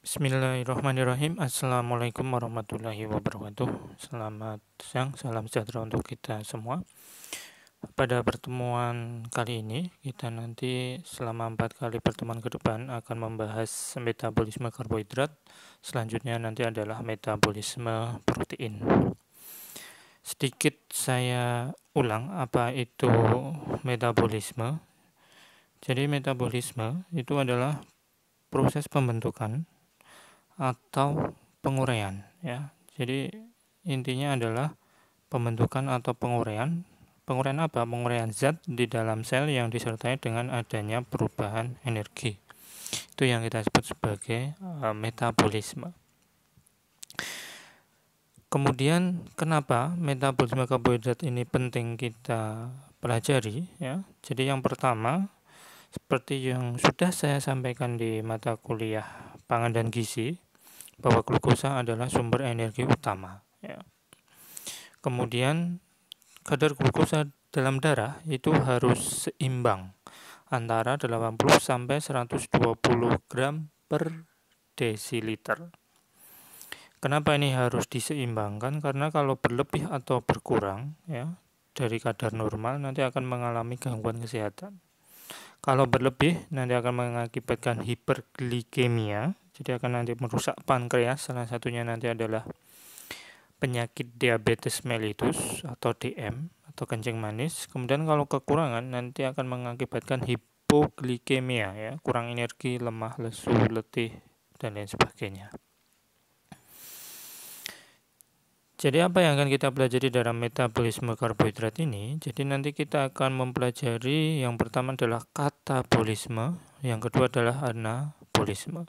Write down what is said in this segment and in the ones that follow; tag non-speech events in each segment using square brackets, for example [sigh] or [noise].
Bismillahirrahmanirrahim. Assalamualaikum warahmatullahi wabarakatuh. Selamat siang, salam sejahtera untuk kita semua. Pada pertemuan kali ini, kita nanti selama empat kali pertemuan ke depan akan membahas metabolisme karbohidrat. Selanjutnya nanti adalah metabolisme protein. Sedikit saya ulang apa itu metabolisme. Jadi metabolisme itu adalah proses pembentukan atau penguraian ya. Jadi intinya adalah pembentukan atau penguraian. Penguraian apa? Penguraian zat di dalam sel yang disertai dengan adanya perubahan energi. Itu yang kita sebut sebagai e, metabolisme. Kemudian kenapa metabolisme karbohidrat ini penting kita pelajari ya. Jadi yang pertama seperti yang sudah saya sampaikan di mata kuliah pangan dan gizi bahwa glukosa adalah sumber energi utama. Ya. Kemudian kadar glukosa dalam darah itu harus seimbang antara 80 sampai 120 gram per desiliter. Kenapa ini harus diseimbangkan? Karena kalau berlebih atau berkurang ya dari kadar normal nanti akan mengalami gangguan kesehatan. Kalau berlebih nanti akan mengakibatkan hiperglikemia jadi akan nanti merusak pankreas. Salah satunya nanti adalah penyakit diabetes mellitus atau DM atau kencing manis. Kemudian kalau kekurangan nanti akan mengakibatkan hipoglikemia ya, kurang energi, lemah, lesu, letih dan lain sebagainya. Jadi apa yang akan kita pelajari dalam metabolisme karbohidrat ini? Jadi nanti kita akan mempelajari yang pertama adalah katabolisme, yang kedua adalah anabolisme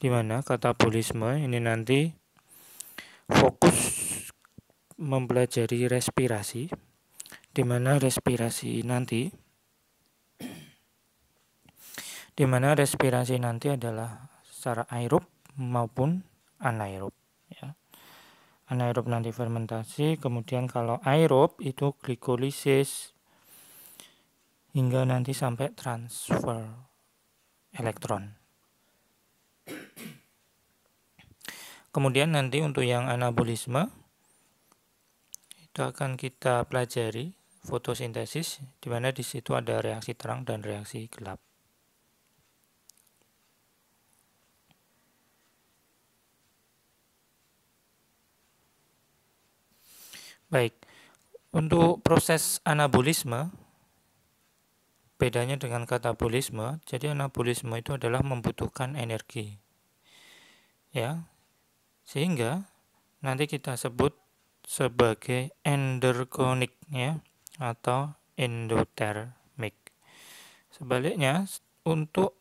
dimana kata katabolisme ini nanti fokus mempelajari respirasi di mana respirasi nanti di mana respirasi nanti adalah secara aerob maupun anaerob ya. anaerob nanti fermentasi kemudian kalau aerob itu glikolisis hingga nanti sampai transfer elektron Kemudian nanti untuk yang anabolisme itu akan kita pelajari fotosintesis di mana di situ ada reaksi terang dan reaksi gelap. Baik. Untuk proses anabolisme Bedanya dengan katabolisme, jadi anabolisme itu adalah membutuhkan energi. Ya. Sehingga nanti kita sebut sebagai endergonik ya atau endotermik. Sebaliknya untuk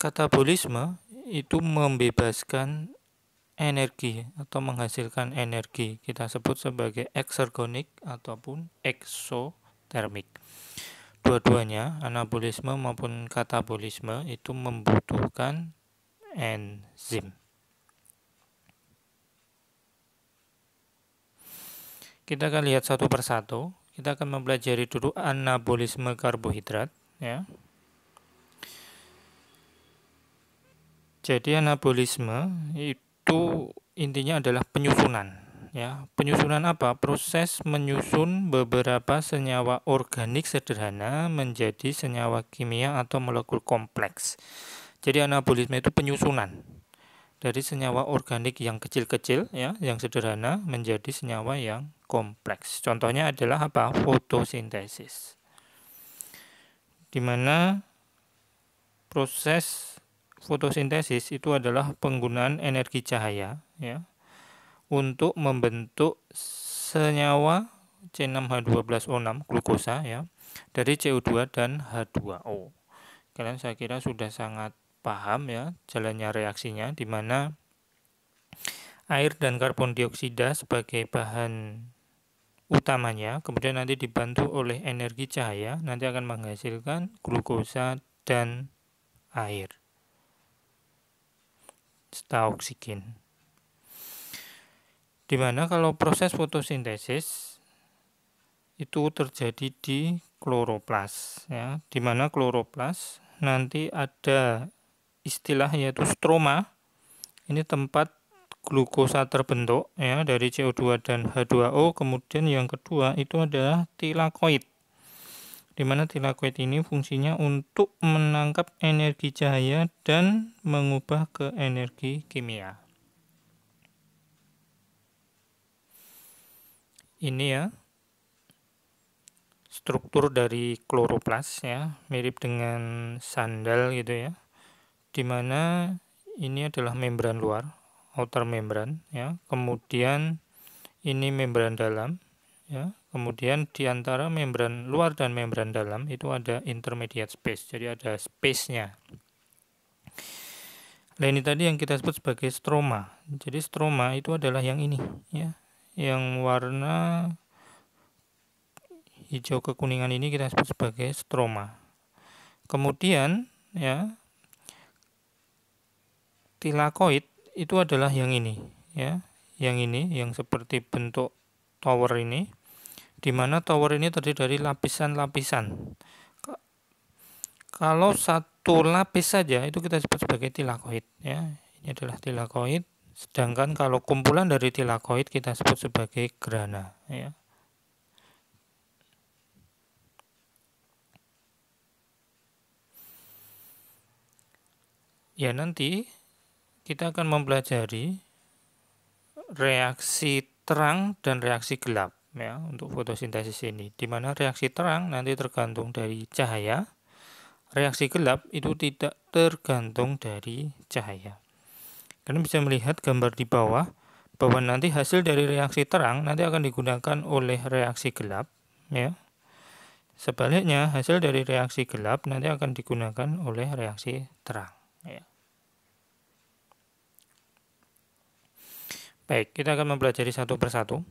katabolisme itu membebaskan energi atau menghasilkan energi kita sebut sebagai eksergonik ataupun ekso termik. Dua-duanya, anabolisme maupun katabolisme itu membutuhkan enzim. Kita akan lihat satu persatu. Kita akan mempelajari dulu anabolisme karbohidrat, ya. Jadi anabolisme itu intinya adalah penyusunan ya. Penyusunan apa? Proses menyusun beberapa senyawa organik sederhana menjadi senyawa kimia atau molekul kompleks. Jadi anabolisme itu penyusunan dari senyawa organik yang kecil-kecil ya, yang sederhana menjadi senyawa yang kompleks. Contohnya adalah apa? Fotosintesis. Di mana proses fotosintesis itu adalah penggunaan energi cahaya ya untuk membentuk senyawa C6H12O6 glukosa ya dari CO2 dan H2O. Kalian saya kira sudah sangat paham ya jalannya reaksinya di mana air dan karbon dioksida sebagai bahan utamanya kemudian nanti dibantu oleh energi cahaya nanti akan menghasilkan glukosa dan air serta oksigen di mana kalau proses fotosintesis itu terjadi di kloroplas ya, di mana kloroplas nanti ada istilah yaitu stroma. Ini tempat glukosa terbentuk ya dari CO2 dan H2O. Kemudian yang kedua itu adalah tilakoid. Di mana tilakoid ini fungsinya untuk menangkap energi cahaya dan mengubah ke energi kimia. ini ya struktur dari kloroplas ya mirip dengan sandal gitu ya dimana ini adalah membran luar outer membran ya kemudian ini membran dalam ya kemudian diantara membran luar dan membran dalam itu ada intermediate space jadi ada space-nya Nah ini tadi yang kita sebut sebagai stroma. Jadi stroma itu adalah yang ini, ya yang warna hijau kekuningan ini kita sebut sebagai stroma. Kemudian ya tilakoid itu adalah yang ini ya, yang ini yang seperti bentuk tower ini di mana tower ini terdiri dari lapisan-lapisan. Kalau satu lapis saja itu kita sebut sebagai tilakoid ya. Ini adalah tilakoid Sedangkan kalau kumpulan dari tilakoid kita sebut sebagai grana. Ya. Ya nanti kita akan mempelajari reaksi terang dan reaksi gelap ya untuk fotosintesis ini. Di mana reaksi terang nanti tergantung dari cahaya, reaksi gelap itu tidak tergantung dari cahaya. Kalian bisa melihat gambar di bawah bahwa nanti hasil dari reaksi terang nanti akan digunakan oleh reaksi gelap ya. Sebaliknya hasil dari reaksi gelap nanti akan digunakan oleh reaksi terang ya. Baik, kita akan mempelajari satu persatu.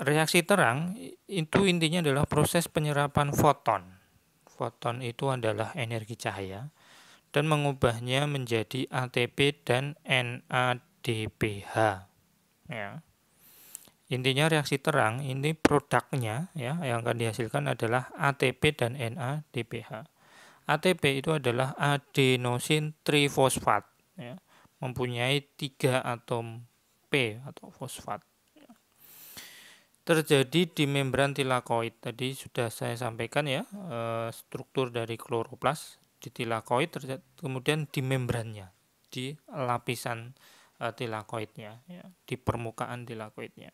Reaksi terang itu intinya adalah proses penyerapan foton. Foton itu adalah energi cahaya dan mengubahnya menjadi ATP dan NADPH. Ya. Intinya reaksi terang ini produknya ya yang akan dihasilkan adalah ATP dan NADPH. ATP itu adalah adenosin trifosfat ya, mempunyai tiga atom P atau fosfat. Terjadi di membran tilakoid. Tadi sudah saya sampaikan ya, eh, struktur dari kloroplas di tilakoid kemudian di membrannya di lapisan uh, tilakoidnya ya, di permukaan tilakoidnya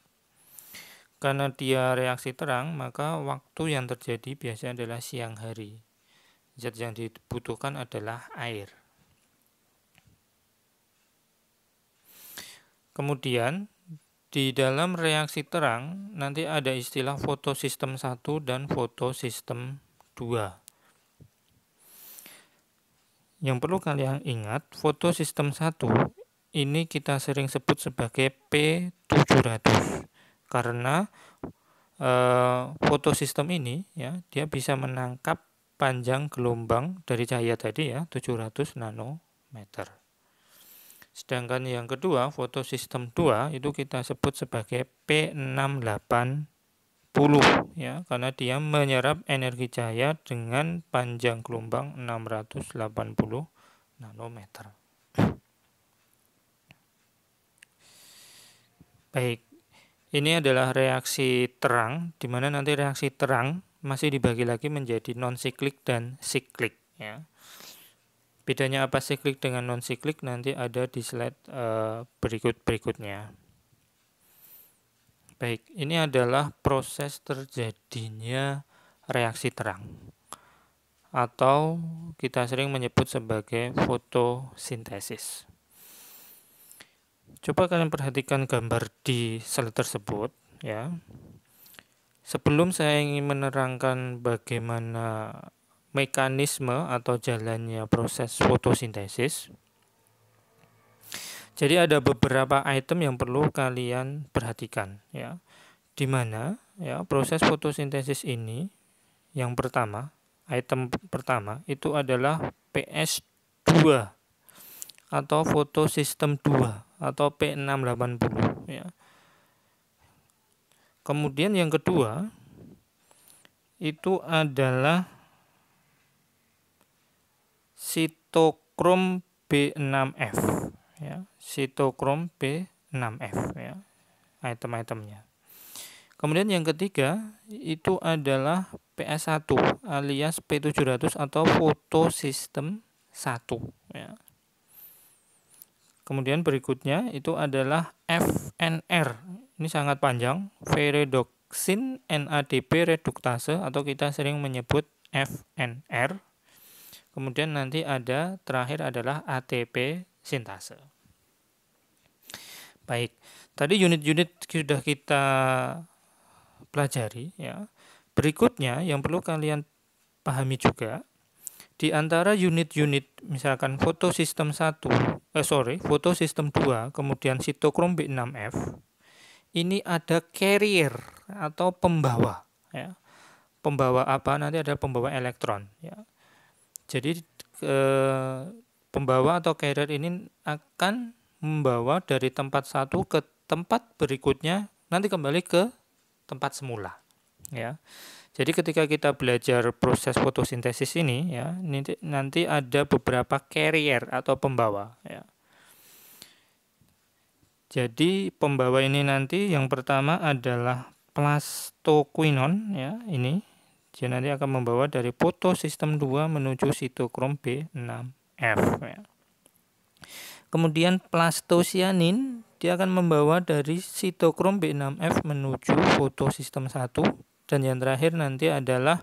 karena dia reaksi terang maka waktu yang terjadi biasanya adalah siang hari zat yang dibutuhkan adalah air kemudian di dalam reaksi terang nanti ada istilah fotosistem 1 dan fotosistem 2 yang perlu kalian ingat, fotosistem sistem 1 ini kita sering sebut sebagai P700 karena e, foto ini ya dia bisa menangkap panjang gelombang dari cahaya tadi ya 700 nanometer. Sedangkan yang kedua, fotosistem sistem 2 itu kita sebut sebagai P680 ya karena dia menyerap energi cahaya dengan panjang gelombang 680 nanometer. Baik. Ini adalah reaksi terang di mana nanti reaksi terang masih dibagi lagi menjadi non siklik dan siklik ya. Bedanya apa siklik dengan non siklik nanti ada di slide eh, berikut-berikutnya. Baik, ini adalah proses terjadinya reaksi terang atau kita sering menyebut sebagai fotosintesis. Coba kalian perhatikan gambar di sel tersebut ya. Sebelum saya ingin menerangkan bagaimana mekanisme atau jalannya proses fotosintesis, jadi ada beberapa item yang perlu kalian perhatikan ya. Di mana ya proses fotosintesis ini yang pertama, item pertama itu adalah PS2 atau fotosistem 2 atau P680 ya. Kemudian yang kedua itu adalah sitokrom B6F ya, sitokrom P6F ya, item-itemnya. Kemudian yang ketiga itu adalah PS1 alias P700 atau fotosistem 1 ya. Kemudian berikutnya itu adalah FNR. Ini sangat panjang, Feredoxin NADP reduktase atau kita sering menyebut FNR. Kemudian nanti ada terakhir adalah ATP sintase. Baik, tadi unit-unit sudah kita pelajari ya. Berikutnya yang perlu kalian pahami juga di antara unit-unit misalkan fotosistem 1 eh sorry fotosistem 2 kemudian sitokrom B6F ini ada carrier atau pembawa ya pembawa apa nanti ada pembawa elektron ya jadi eh, Pembawa atau carrier ini akan membawa dari tempat satu ke tempat berikutnya nanti kembali ke tempat semula ya. Jadi ketika kita belajar proses fotosintesis ini ya, nanti, nanti ada beberapa carrier atau pembawa ya. Jadi pembawa ini nanti yang pertama adalah plastoquinon ya, ini dia nanti akan membawa dari fotosistem 2 menuju sitokrom B6 F. Ya. Kemudian plastosianin dia akan membawa dari sitokrom B6F menuju fotosistem 1 dan yang terakhir nanti adalah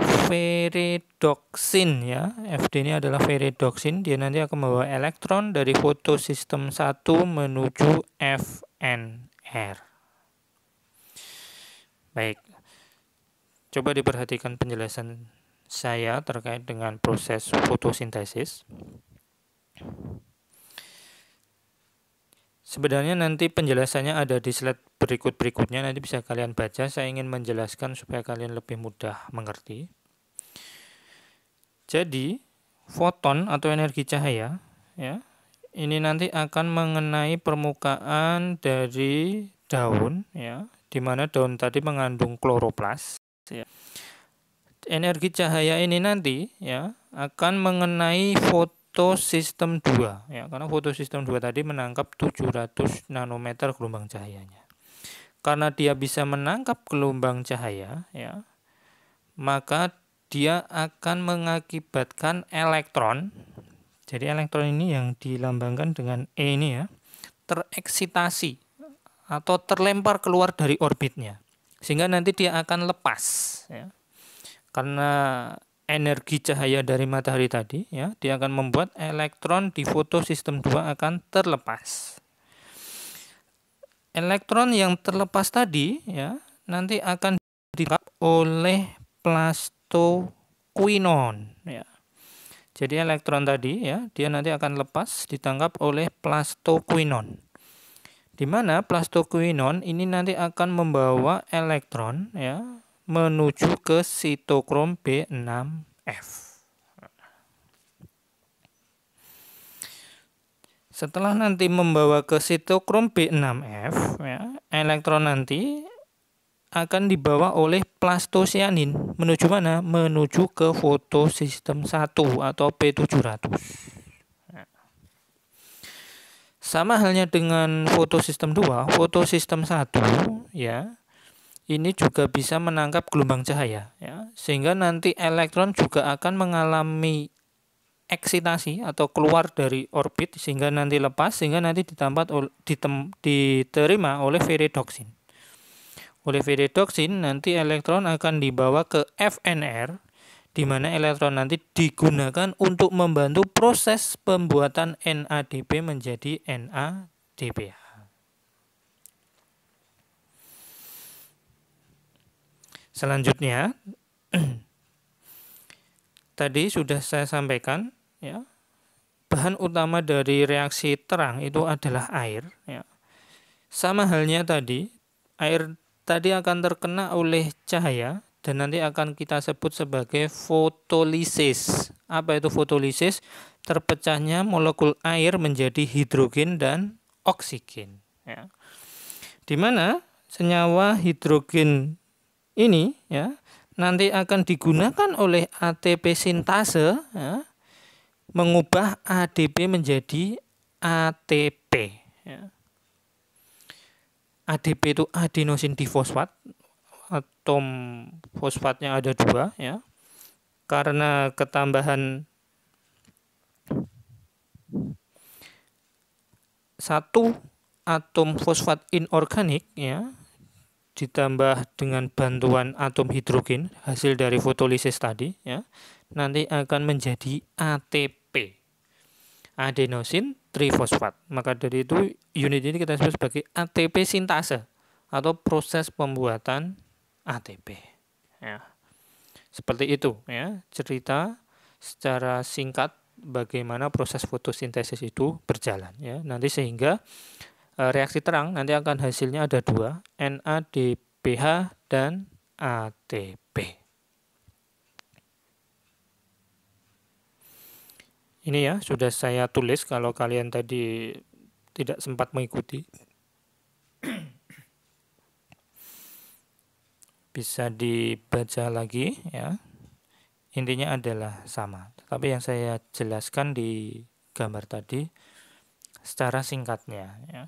ferredoxin ya. FD ini adalah ferredoxin, dia nanti akan membawa elektron dari fotosistem 1 menuju FNR. Baik. Coba diperhatikan penjelasan saya terkait dengan proses fotosintesis. Sebenarnya nanti penjelasannya ada di slide berikut-berikutnya, nanti bisa kalian baca. Saya ingin menjelaskan supaya kalian lebih mudah mengerti. Jadi, foton atau energi cahaya ya, ini nanti akan mengenai permukaan dari daun ya, di mana daun tadi mengandung kloroplas ya energi cahaya ini nanti ya akan mengenai fotosistem 2 ya karena fotosistem 2 tadi menangkap 700 nanometer gelombang cahayanya. Karena dia bisa menangkap gelombang cahaya ya maka dia akan mengakibatkan elektron jadi elektron ini yang dilambangkan dengan E ini ya, tereksitasi atau terlempar keluar dari orbitnya. Sehingga nanti dia akan lepas ya karena energi cahaya dari matahari tadi ya dia akan membuat elektron di fotosistem 2 akan terlepas. Elektron yang terlepas tadi ya nanti akan ditangkap oleh plastoquinon ya. Jadi elektron tadi ya dia nanti akan lepas ditangkap oleh plastoquinon. Di mana plastoquinon ini nanti akan membawa elektron ya menuju ke sitokrom B6F. Setelah nanti membawa ke sitokrom B6F, ya, elektron nanti akan dibawa oleh plastosianin menuju mana? Menuju ke fotosistem 1 atau P700. Ya. Sama halnya dengan fotosistem 2, fotosistem 1 ya ini juga bisa menangkap gelombang cahaya ya sehingga nanti elektron juga akan mengalami eksitasi atau keluar dari orbit sehingga nanti lepas sehingga nanti ditempat ditem, diterima oleh viridoksin Oleh viridoksin nanti elektron akan dibawa ke FNR di mana elektron nanti digunakan untuk membantu proses pembuatan NADP menjadi NADPH. Ya. Selanjutnya [clears throat] tadi sudah saya sampaikan ya bahan utama dari reaksi terang itu adalah air ya. Sama halnya tadi air tadi akan terkena oleh cahaya dan nanti akan kita sebut sebagai fotolisis. Apa itu fotolisis? Terpecahnya molekul air menjadi hidrogen dan oksigen. Ya. Di mana senyawa hidrogen ini ya nanti akan digunakan oleh ATP sintase ya, mengubah ADP menjadi ATP. Ya. ADP itu adenosin difosfat atom fosfatnya ada dua ya karena ketambahan satu atom fosfat inorganik ya ditambah dengan bantuan atom hidrogen hasil dari fotolisis tadi ya nanti akan menjadi ATP adenosin trifosfat maka dari itu unit ini kita sebut sebagai ATP sintase atau proses pembuatan ATP ya seperti itu ya cerita secara singkat bagaimana proses fotosintesis itu berjalan ya nanti sehingga Eh, reaksi terang nanti akan hasilnya ada dua, NADPH dan ATP. Ini ya, sudah saya tulis kalau kalian tadi tidak sempat mengikuti. Bisa dibaca lagi ya. Intinya adalah sama, tapi yang saya jelaskan di gambar tadi secara singkatnya ya.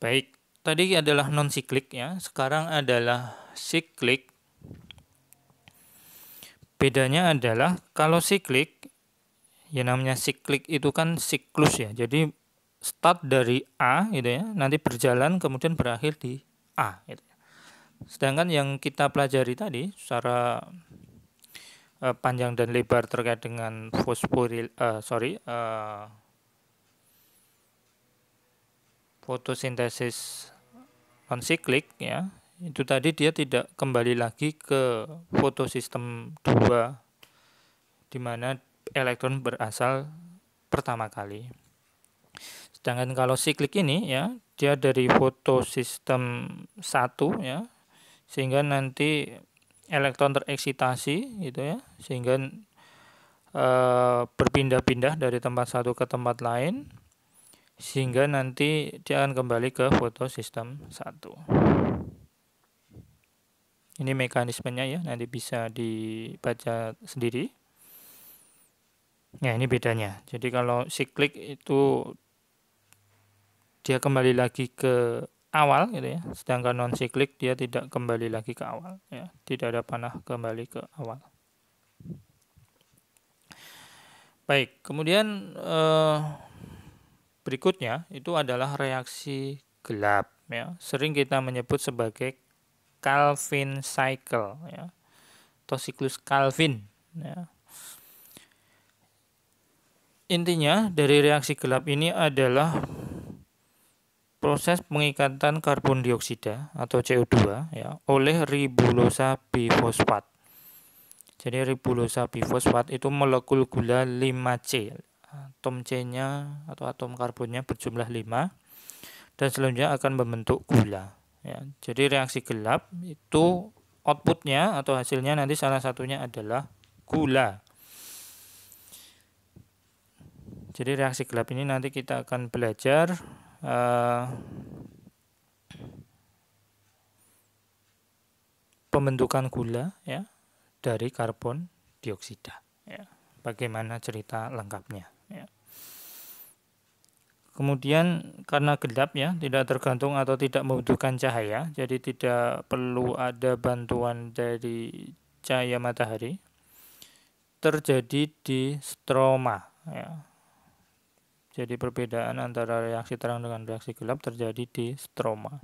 Baik, tadi adalah non siklik ya. Sekarang adalah siklik. Bedanya adalah kalau siklik ya namanya siklik itu kan siklus ya. Jadi start dari A gitu ya, nanti berjalan kemudian berakhir di A gitu. Ya. Sedangkan yang kita pelajari tadi secara eh, panjang dan lebar terkait dengan fosforil uh, sorry uh, fotosintesis konsiklik ya itu tadi dia tidak kembali lagi ke fotosistem 2 di mana elektron berasal pertama kali. Sedangkan kalau siklik ini ya dia dari fotosistem 1 ya sehingga nanti elektron tereksitasi gitu ya sehingga e, berpindah-pindah dari tempat satu ke tempat lain sehingga nanti dia akan kembali ke foto sistem 1 ini mekanismenya ya nanti bisa dibaca sendiri ya ini bedanya jadi kalau siklik itu dia kembali lagi ke awal gitu ya sedangkan non siklik dia tidak kembali lagi ke awal ya tidak ada panah kembali ke awal baik kemudian eh, berikutnya itu adalah reaksi gelap ya. Sering kita menyebut sebagai Calvin cycle ya. Atau siklus Calvin ya. Intinya dari reaksi gelap ini adalah proses pengikatan karbon dioksida atau CO2 ya oleh ribulosa bifosfat. Jadi ribulosa bifosfat itu molekul gula 5C atom C-nya atau atom karbonnya berjumlah 5 dan selanjutnya akan membentuk gula. Ya, jadi reaksi gelap itu outputnya atau hasilnya nanti salah satunya adalah gula. Jadi reaksi gelap ini nanti kita akan belajar uh, pembentukan gula ya dari karbon dioksida. Ya, bagaimana cerita lengkapnya? ya. Kemudian karena gelap ya, tidak tergantung atau tidak membutuhkan cahaya, jadi tidak perlu ada bantuan dari cahaya matahari. Terjadi di stroma ya. Jadi perbedaan antara reaksi terang dengan reaksi gelap terjadi di stroma.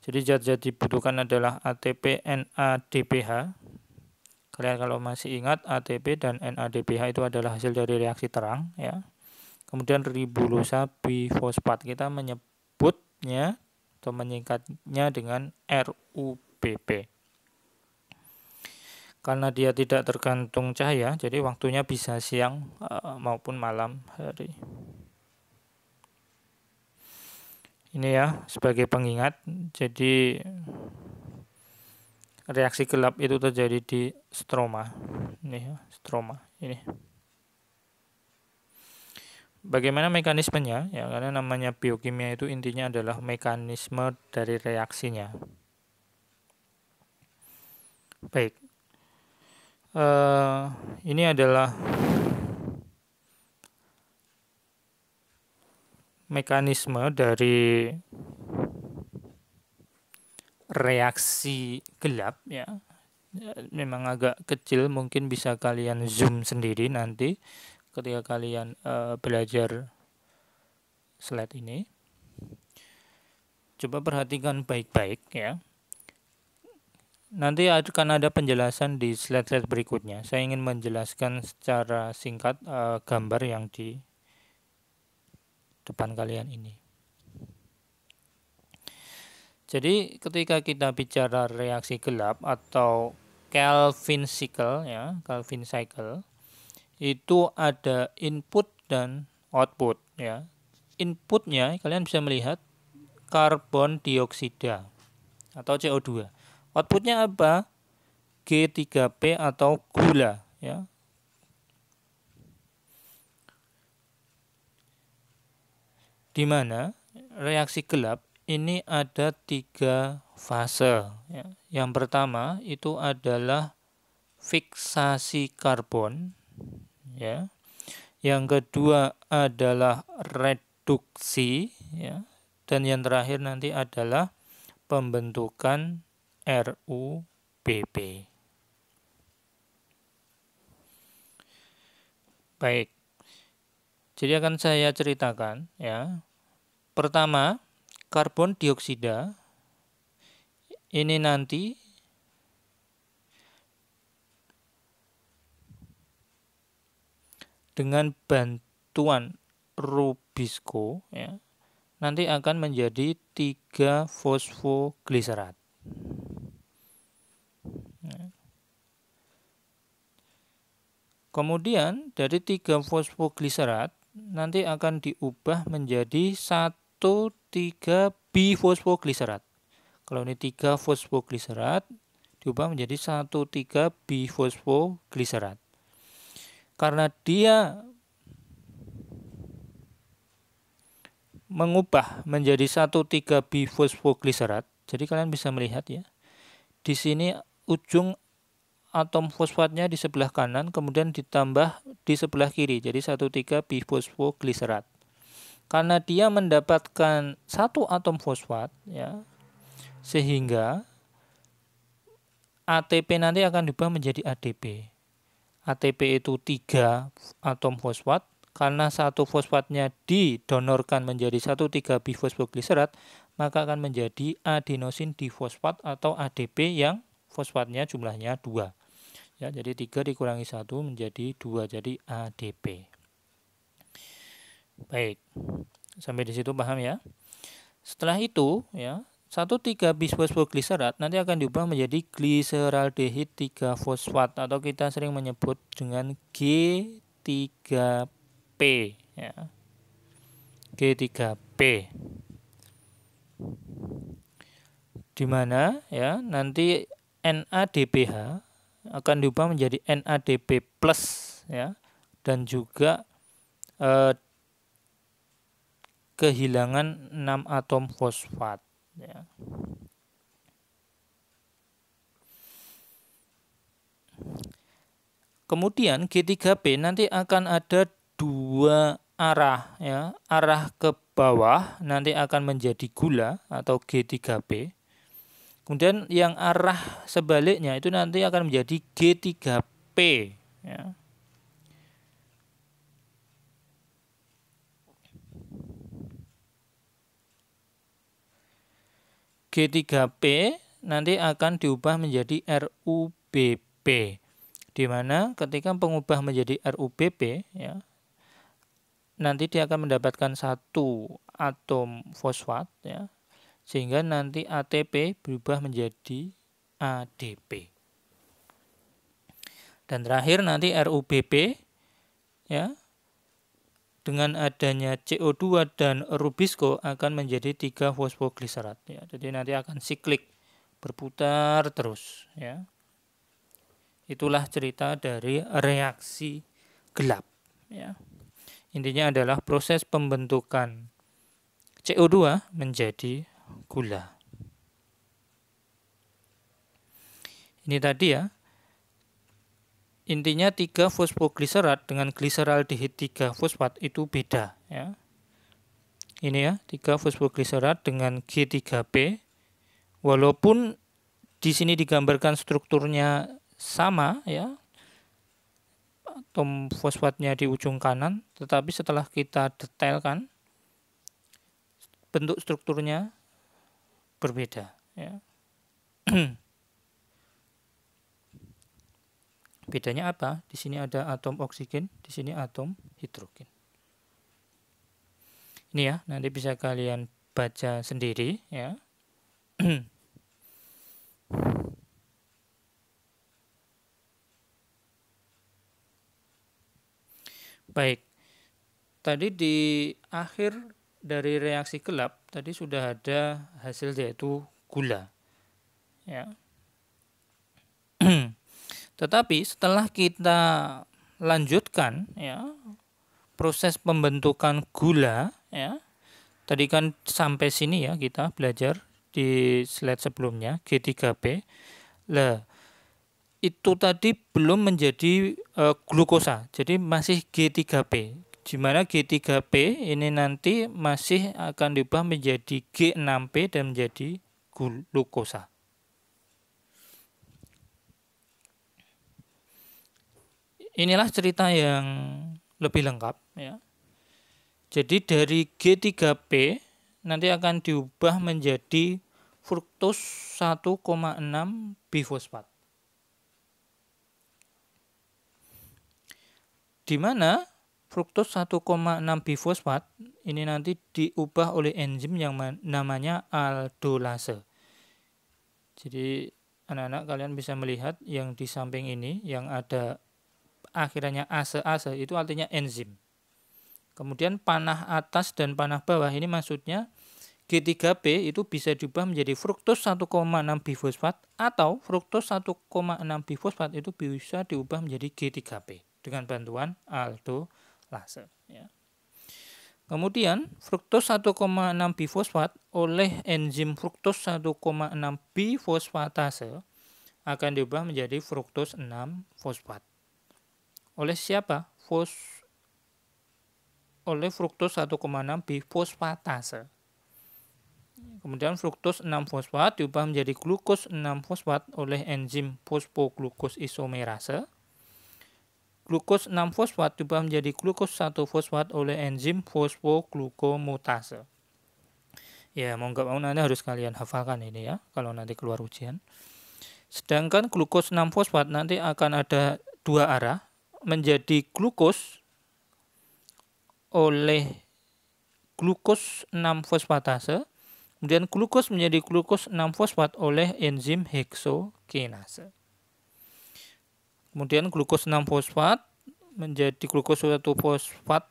Jadi zat-zat dibutuhkan adalah ATP, NADPH. Kalian kalau masih ingat ATP dan NADPH itu adalah hasil dari reaksi terang ya. Kemudian ribulosa bifosfat kita menyebutnya atau menyingkatnya dengan RUBP. Karena dia tidak tergantung cahaya, jadi waktunya bisa siang eh, maupun malam hari. Ini ya sebagai pengingat. Jadi reaksi gelap itu terjadi di stroma. Ini ya, stroma ini. Bagaimana mekanismenya? Ya, karena namanya biokimia itu intinya adalah mekanisme dari reaksinya. Baik. Uh, ini adalah mekanisme dari reaksi gelap ya memang agak kecil mungkin bisa kalian zoom sendiri nanti ketika kalian uh, belajar slide ini coba perhatikan baik-baik ya nanti akan ada penjelasan di slide-slide berikutnya saya ingin menjelaskan secara singkat uh, gambar yang di depan kalian ini jadi ketika kita bicara reaksi gelap atau Kelvin cycle ya, Kelvin cycle itu ada input dan output ya. Inputnya kalian bisa melihat karbon dioksida atau CO2. Outputnya apa? G3P atau gula ya. Di mana reaksi gelap ini ada tiga fase. Ya. Yang pertama itu adalah fiksasi karbon. Ya. Yang kedua adalah reduksi. Ya. Dan yang terakhir nanti adalah pembentukan RUPP. Baik. Jadi akan saya ceritakan ya. Pertama, karbon dioksida ini nanti dengan bantuan Rubisco ya, nanti akan menjadi 3 fosfogliserat. Ya. Kemudian dari 3 fosfogliserat nanti akan diubah menjadi satu itu 3 bifosfogliserat. Kalau ini 3 fosfogliserat diubah menjadi 3 bifosfogliserat. Karena dia mengubah menjadi 3 bifosfogliserat. Jadi kalian bisa melihat ya. Di sini ujung atom fosfatnya di sebelah kanan kemudian ditambah di sebelah kiri. Jadi 13 bifosfogliserat karena dia mendapatkan satu atom fosfat ya sehingga ATP nanti akan diubah menjadi ADP. ATP itu tiga atom fosfat karena satu fosfatnya didonorkan menjadi satu tiga bifosfogliserat maka akan menjadi adenosin difosfat atau ADP yang fosfatnya jumlahnya dua. Ya, jadi tiga dikurangi satu menjadi dua, jadi ADP. Baik. Sampai di situ paham ya? Setelah itu, ya, 1,3 bisfosfogliserat nanti akan diubah menjadi gliseraldehid 3 fosfat atau kita sering menyebut dengan G3P ya. G3P. Di mana ya nanti NADPH akan diubah menjadi NADP+ plus ya dan juga eh, kehilangan 6 atom fosfat. Ya. Kemudian G3P nanti akan ada dua arah ya, arah ke bawah nanti akan menjadi gula atau G3P. Kemudian yang arah sebaliknya itu nanti akan menjadi G3P ya. G3P nanti akan diubah menjadi RUBP. Di mana ketika pengubah menjadi RUBP ya nanti dia akan mendapatkan satu atom fosfat ya sehingga nanti ATP berubah menjadi ADP. Dan terakhir nanti RUBP ya dengan adanya CO2 dan rubisco akan menjadi tiga fosfogliserat ya. Jadi nanti akan siklik berputar terus ya. Itulah cerita dari reaksi gelap ya. Intinya adalah proses pembentukan CO2 menjadi gula. Ini tadi ya Intinya 3 fosfogliserat dengan gliseraldehid 3 fosfat itu beda ya. Ini ya, 3 fosfogliserat dengan G3P. Walaupun di sini digambarkan strukturnya sama ya. Atom fosfatnya di ujung kanan, tetapi setelah kita detailkan bentuk strukturnya berbeda ya. [clears throat] Bedanya apa? Di sini ada atom oksigen, di sini atom hidrogen. Ini ya, nanti bisa kalian baca sendiri ya. [clears throat] Baik. Tadi di akhir dari reaksi gelap tadi sudah ada hasil yaitu gula. Ya, tetapi setelah kita lanjutkan ya proses pembentukan gula ya. Tadi kan sampai sini ya kita belajar di slide sebelumnya G3P. Lah itu tadi belum menjadi e, glukosa. Jadi masih G3P. Di mana G3P ini nanti masih akan diubah menjadi G6P dan menjadi glukosa. inilah cerita yang lebih lengkap ya. Jadi dari G3P nanti akan diubah menjadi fruktus 1,6 bifosfat. Di mana fruktus 1,6 bifosfat ini nanti diubah oleh enzim yang namanya aldolase. Jadi anak-anak kalian bisa melihat yang di samping ini yang ada akhirnya ase ase itu artinya enzim. Kemudian panah atas dan panah bawah ini maksudnya G3B itu bisa diubah menjadi fruktos 1,6 bifosfat atau fruktos 1,6 bifosfat itu bisa diubah menjadi G3B dengan bantuan aldolase. laser. Ya. Kemudian fruktos 1,6 bifosfat oleh enzim fruktos 1,6 bifosfatase akan diubah menjadi fruktos 6 fosfat. Oleh siapa? Fos oleh fruktus 1,6 bifosfatase. Kemudian fruktus 6 fosfat diubah menjadi glukos 6 fosfat oleh enzim fosfoglukos isomerase. Glukos 6 fosfat diubah menjadi glukos 1 fosfat oleh enzim fosfoglukomutase. Ya, mau nggak mau nanti harus kalian hafalkan ini ya, kalau nanti keluar ujian. Sedangkan glukos 6 fosfat nanti akan ada dua arah, menjadi glukos oleh glukos 6 fosfatase, kemudian glukos menjadi glukos 6 fosfat oleh enzim heksokinase. Kemudian glukos 6 fosfat menjadi glukos 1 fosfat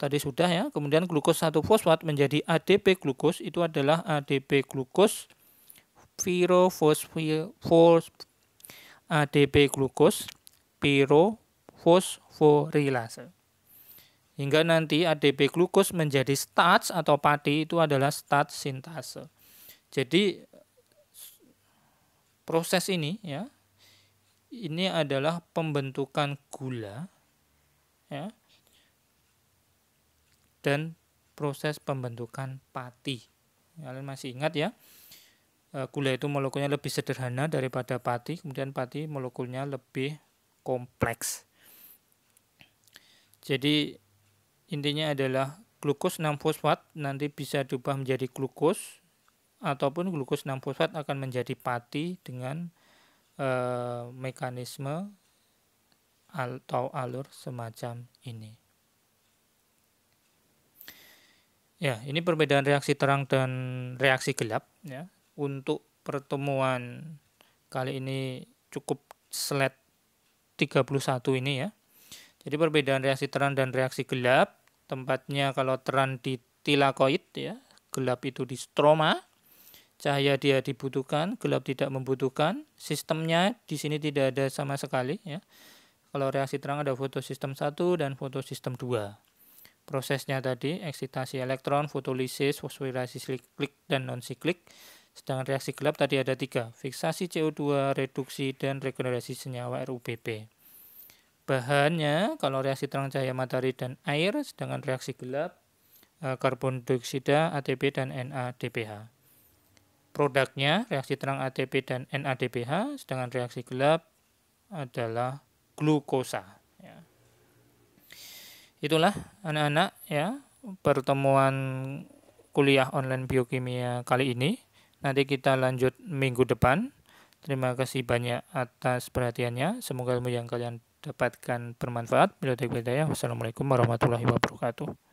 tadi sudah ya. Kemudian glukos 1 fosfat menjadi ADP glukos itu adalah ADP glukos pirofosfir ADP glukos piro fosforilase. Hingga nanti ADP glukos menjadi starch atau pati itu adalah starch sintase. Jadi proses ini ya ini adalah pembentukan gula ya dan proses pembentukan pati. Kalian masih ingat ya? Eh, gula itu molekulnya lebih sederhana daripada pati, kemudian pati molekulnya lebih kompleks. Jadi intinya adalah glukos 6 fosfat nanti bisa diubah menjadi glukos ataupun glukos 6 fosfat akan menjadi pati dengan e, mekanisme atau alur semacam ini. Ya, ini perbedaan reaksi terang dan reaksi gelap ya. Untuk pertemuan kali ini cukup slide 31 ini ya. Jadi perbedaan reaksi terang dan reaksi gelap, tempatnya kalau terang di tilakoid ya, gelap itu di stroma. Cahaya dia dibutuhkan, gelap tidak membutuhkan. Sistemnya di sini tidak ada sama sekali ya. Kalau reaksi terang ada fotosistem 1 dan fotosistem 2. Prosesnya tadi eksitasi elektron, fotolisis, fosforilasi siklik dan non siklik. Sedangkan reaksi gelap tadi ada tiga, fiksasi CO2, reduksi, dan regenerasi senyawa RUBP bahannya kalau reaksi terang cahaya matahari dan air sedangkan reaksi gelap eh, karbon dioksida ATP dan NADPH. Produknya reaksi terang ATP dan NADPH sedangkan reaksi gelap adalah glukosa ya. Itulah anak-anak ya pertemuan kuliah online biokimia kali ini. Nanti kita lanjut minggu depan. Terima kasih banyak atas perhatiannya. Semoga ilmu yang kalian dapatkan bermanfaat. Bila Wassalamualaikum warahmatullahi wabarakatuh.